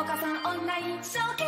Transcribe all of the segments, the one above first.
お母オンライン証券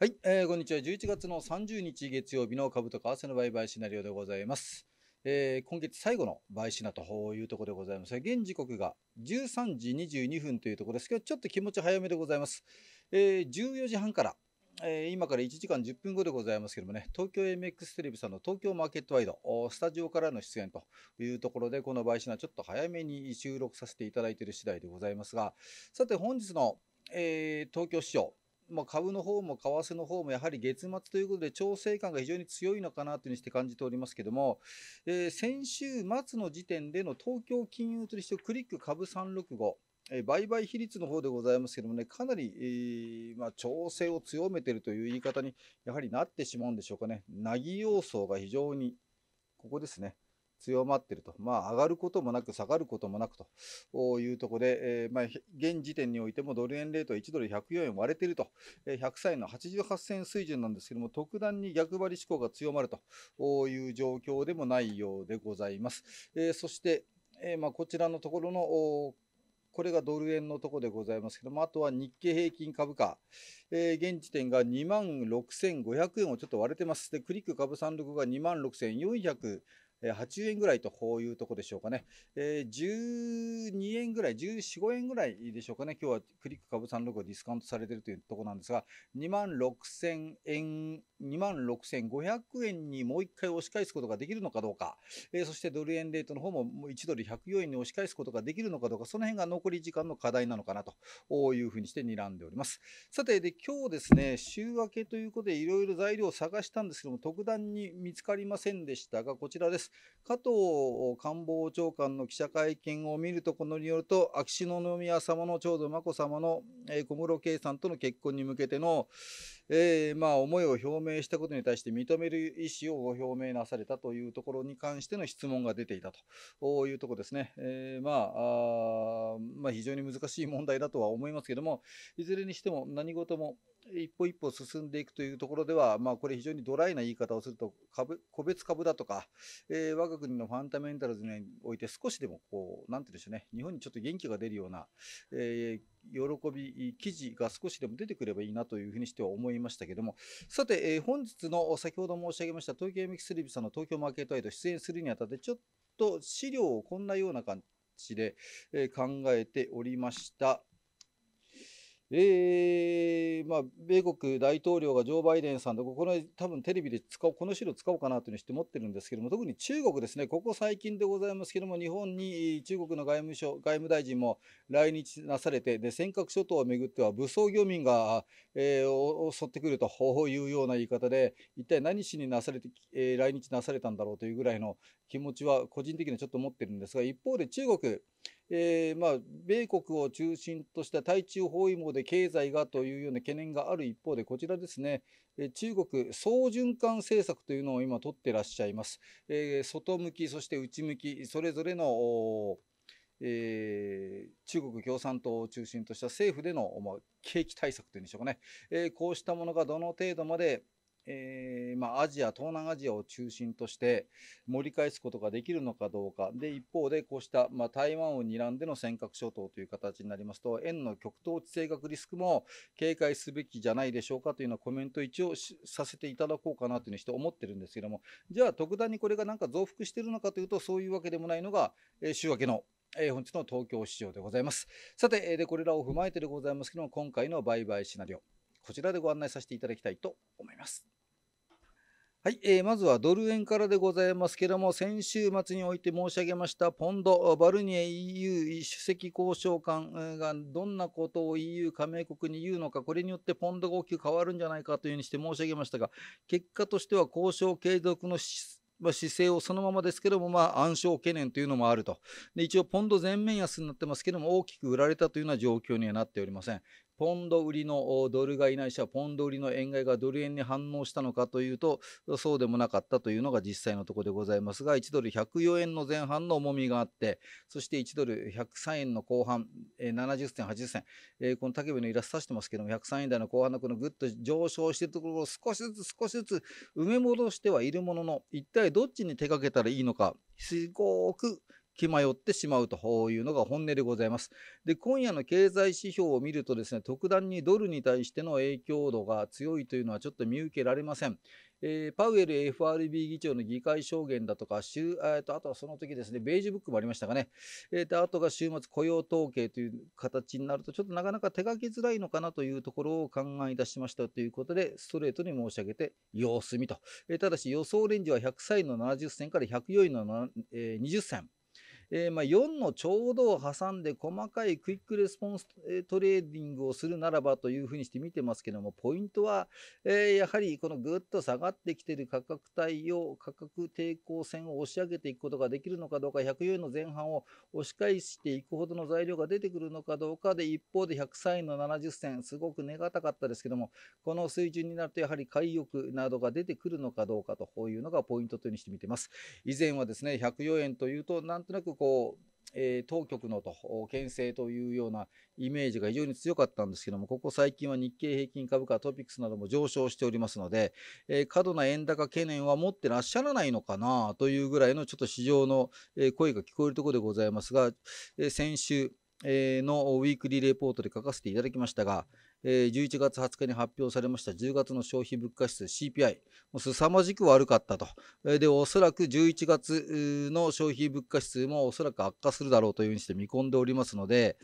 はい、えー、こんにちは11月の30日月曜日の株と為替の売買シナリオでございます、えー、今月最後の買シナというところでございます現時刻が13時22分というところですけどちょっと気持ち早めでございます、えー、14時半からえ今から1時間10分後でございますけどもね、東京 MX テレビさんの東京マーケットワイド、スタジオからの出演というところで、この陪審はちょっと早めに収録させていただいている次第でございますが、さて本日の、えー、東京市場、まあ、株の方も為替の方もやはり月末ということで調整感が非常に強いのかなというふうにして感じておりますけども、えー、先週末の時点での東京金融取引所クリック株365え売買比率の方でございますけどもね、かなり、えー、まあ、調整を強めているという言い方にやはりなってしまうんでしょうかね。なぎ要素が非常に、ここですね、強まっていると。まあ、上がることもなく、下がることもなくというところで、えー、まあ、現時点においてもドル円レートは1ドル104円割れていると、え100歳の88銭水準なんですけども、特段に逆張り志向が強まるという状況でもないようでございます。えー、そして、えまあ、こちらのところの、これがドル円のとこでございますけども、あとは日経平均株価、えー、現時点が2万6500円をちょっと割れてます。で、クリック株36が2万6400 8円ぐらいというとこでしょうかね、え12円ぐらい、14、5円ぐらいでしょうかね、今日はクリック株産ロ5がディスカウントされているというところなんですが、2万6000円、2万6500円にもう一回押し返すことができるのかどうか、えそしてドル円レートの方も1ドル104円に押し返すことができるのかどうか、その辺が残り時間の課題なのかなというふうにして睨んでおります。さて、で今日ですね、週明けということで、いろいろ材料を探したんですけども、特段に見つかりませんでしたが、こちらです。。加藤官房長官の記者会見を見るところによると、秋篠宮さまの長女眞子さまの、え小室圭さんとの結婚に向けての、えー、まあ、思いを表明したことに対して認める意思をご表明なされたというところに関しての質問が出ていたというところですね。えー、まあ、まあ、非常に難しい問題だとは思いますけども、いずれにしても何事も、一歩一歩進んでいくというところでは、まあ、これ非常にドライな言い方をすると株個別株だとか、えー、我が国のファンダメンタルズにおいて少しでもこうなんていうんでしょうね日本にちょっと元気が出るような、えー、喜び記事が少しでも出てくればいいなというふうにしては思いましたけどもさて、えー、本日の先ほど申し上げました東京 MX スリビさんの東京マーケットアイド出演するにあたってちょっと資料をこんなような感じで、え考えておりました。えーまあ、米国大統領がジョー・バイデンさんと、この多分テレビで使おうこの資料使おうかなというふうにして持ってるんですけども、特に中国ですね、ここ最近でございますけども、日本に中国の外務省外務大臣も来日なされて、で尖閣諸島をめぐっては武装漁民が、えー、襲ってくるというような言い方で、一体何しになされて、えー、来日なされたんだろうというぐらいの気持ちは、個人的にはちょっと持ってるんですが、一方で中国、えー、まあ、米国を中心とした対中包囲網で経済がというような懸念がある一方で、こちらですね、中国総循環政策というのを今取ってらっしゃいます。えー、外向き、そして内向き、それぞれの、えー、中国共産党を中心とした政府での、まあ、景気対策というんでしょうかね、えこうしたものがどの程度までえー、まあ、アジア、東南アジアを中心として盛り返すことができるのかどうか、で一方で、こうした、まあ、台湾を睨んでの尖閣諸島という形になりますと、円の極東地政学リスクも警戒すべきじゃないでしょうかというようなコメントを一応させていただこうかなというふうにして思ってるんですけども、じゃあ、特段にこれがなんか増幅しているのかというと、そういうわけでもないのが、えー、週明けのえー、本日の東京市場でございます。さて、えー、でこれらを踏まえてでございますけども、今回の売買シナリオ、こちらでご案内させていただきたいと思います。はい、えー、まずはドル円からでございますけれども、先週末において申し上げましたポンド、バルニエ EU 首席交渉官がどんなことを EU 加盟国に言うのか、これによってポンドが大きく変わるんじゃないかというふうにして申し上げましたが、結果としては交渉継続のまあ、姿勢をそのままですけども、まあ、暗証懸念というのもあると。で一応、ポンド全面安になってますけども、大きく売られたというような状況にはなっておりません。ポンド売りのドル買いないしはポンド売りの円買いがドル円に反応したのかというと、そうでもなかったというのが実際のところでございますが、1ドル104円の前半の重みがあって、そして1ドル103円の後半、70銭、80銭、この竹部のイラスト指してますけども、103円台の後半のこのぐっと上昇しているところを少しずつ少しずつ埋め戻してはいるものの、一体どっちに手掛けたらいいのか、すごく気迷ってしまうというのが本音でございます。で今夜の経済指標を見るとですね特段にドルに対しての影響度が強いというのはちょっと見受けられません。えー、パウエル FRB 議長の議会証言だとか、週えと、あとはその時ですね、ベージュブックもありましたかね、えーと、あとが週末雇用統計という形になると、ちょっとなかなか手書きづらいのかなというところを考え出しましたということで、ストレートに申し上げて、様子見と、えー、ただし予想レンジは100歳の70銭から104位の、えー、20銭。えー、まあ、4のちょうどを挟んで細かいクイックレスポンストレーディングをするならばというふうにして見てますけども、ポイントは、えー、やはりこのぐっと下がってきている価格帯を、価格抵抗線を押し上げていくことができるのかどうか、104円の前半を押し返していくほどの材料が出てくるのかどうかで、一方で103円の70銭、すごくが堅かったですけども、この水準になるとやはり買い欲などが出てくるのかどうかというのがポイントというふうにして見てます。以前はですね、104円というと、なんとなくこうえー、当局のと牽制というようなイメージが非常に強かったんですけどもここ最近は日経平均株価トピックスなども上昇しておりますので、えー、過度な円高懸念は持ってらっしゃらないのかなというぐらいのちょっと市場の声が聞こえるところでございますが、えー、先週のウィークリーレポートで書かせていただきましたが、え11月20日に発表されました10月の消費物価指数 CPI、もう凄まじく悪かったと、えでおそらく11月の消費物価指数もおそらく悪化するだろうというふうにして見込んでおりますので、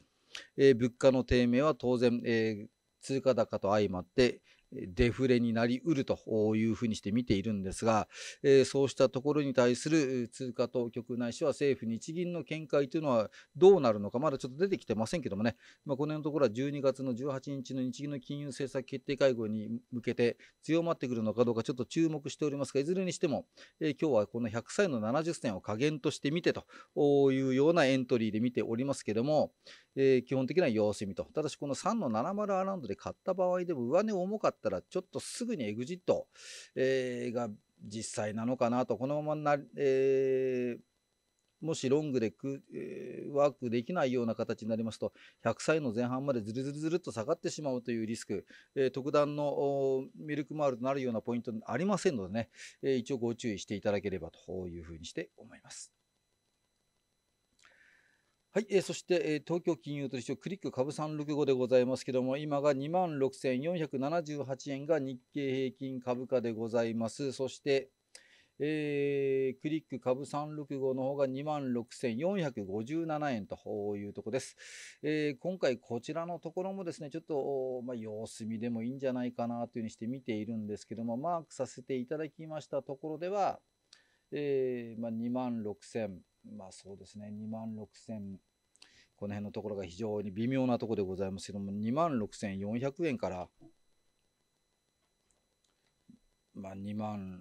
え物価の低迷は当然、え通貨高と相まって、デフレになりうるというふうにして見ているんですが、えそうしたところに対する通貨当局ないしは政府・日銀の見解というのはどうなるのか、まだちょっと出てきてませんけどもね、まあ、この辺のところは12月の18日の日銀の金融政策決定会合に向けて強まってくるのかどうか、ちょっと注目しておりますが、いずれにしても、え今日はこの100歳の70銭を加減として見てというようなエントリーで見ておりますけども、え基本的な様子見と、ただしこの3の70アラウンドで買った場合でも上値重かったったらちょっとすぐにエグジット、えー、が実際なのかなとこのままな、えー、もしロングでく、えー、ワークできないような形になりますと100歳の前半までずるずるずるっと下がってしまうというリスク、えー、特段のミルクマールとなるようなポイントありませんのでね、えー、一応ご注意していただければというふうにして思います。はい、えー、そして、えー、東京金融取引所クリック株365でございますけども、今が2万6478円が日経平均株価でございます。そして、えー、クリック株365の方が2万6457円というところです、えー、今回こちらのところもですね、ちょっと、まあ、様子見でもいいんじゃないかなというふうにして見ているんですけども、マークさせていただきましたところでは、えーまあ、2万6000まあそうですね、2万6000、この辺のところが非常に微妙なところでございますけども、2万6400円から、まあ、2万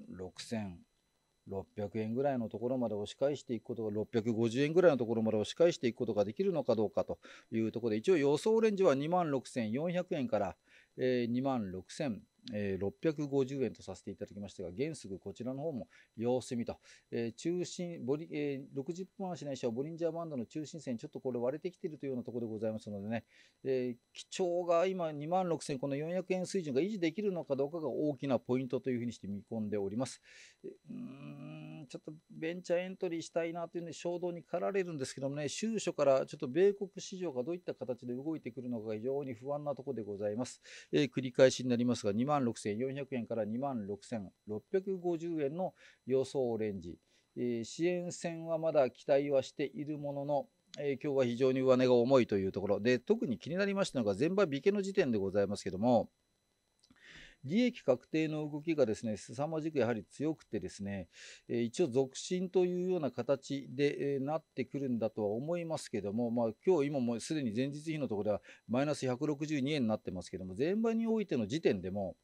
6600円ぐらいのところまで押し返していくことが、650円ぐらいのところまで押し返していくことができるのかどうかというところで、一応予想レンジは2万6400円から、えー、2万6 0 0 0円。え650円とさせていただきましたが、原則こちらの方も様子見と、え中心ボリ、え60分足ないしはボリンジャーバンドの中心線、ちょっとこれ割れてきているというようなところでございますのでね、えー、基調が今2万6000、この400円水準が維持できるのかどうかが大きなポイントというふうにして見込んでおります。えーちょっとベンチャーエントリーしたいなという、ね、衝動に駆られるんですけどもね、収書からちょっと米国市場がどういった形で動いてくるのかが非常に不安なところでございます。えー、繰り返しになりますが、26,400円から26,650円の予想オレンジ。えー、支援線はまだ期待はしているものの、えー、今日は非常に上値が重いというところで、特に気になりましたのが、前場引けの時点でございますけども、利益確定の動きがですね凄まじくやはり強くてですね一応続伸というような形でなってくるんだとは思いますけども、まあ、今日今もすでに前日比のところではマイナス162円になってますけども前場においての時点でも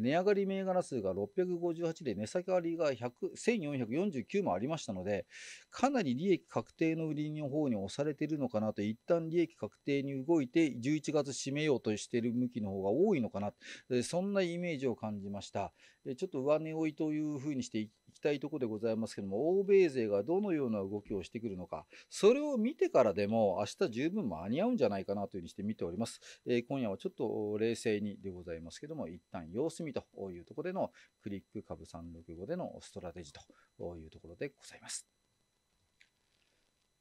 値上がり銘柄数が658で値下がりが1449もありましたのでかなり利益確定の売りの方に押されているのかなと一旦利益確定に動いて11月締めようとしている向きの方が多いのかなそんなイメージを感じましたちょっと上値追いというふうにしてたいとこでございますけども、欧米勢がどのような動きをしてくるのか、それを見てからでも、明日十分間に合うんじゃないかなというふうにして見ております。えー、今夜はちょっと冷静にでございますけども、一旦様子見というところでの、クリック株365でのストラテジーというところでございます。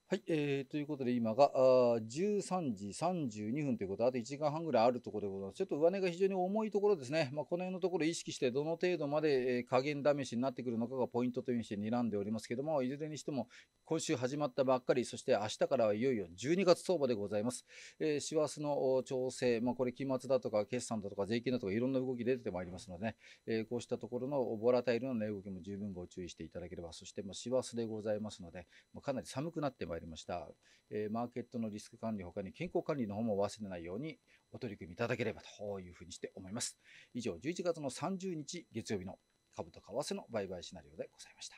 はい、えー、ということで今があ13時32分ということで、あと1時間半ぐらいあるところでございます。ちょっと上値が非常に重いところですね。まあ、この辺のところ意識して、どの程度まで、えー、加減試しになってくるのかがポイントというふうにして睨んでおりますけども、いずれにしても今週始まったばっかり、そして明日からはいよいよ12月相場でございます。えー、師走の調整、まあ、これ、期末だとか、決算だとか、税金だとか、いろんな動き出てまいりますのでね、えー、こうしたところのボラタイルの値動きも十分ご注意していただければ、そして、ま師走でございますので、まかなり寒くなってまいりました。えー、マーケットのリスク管理、他に健康管理の方も忘れないようにお取り組みいただければというふうにして思います。以上、11月の30日月曜日の株と為替の売買シナリオでございました。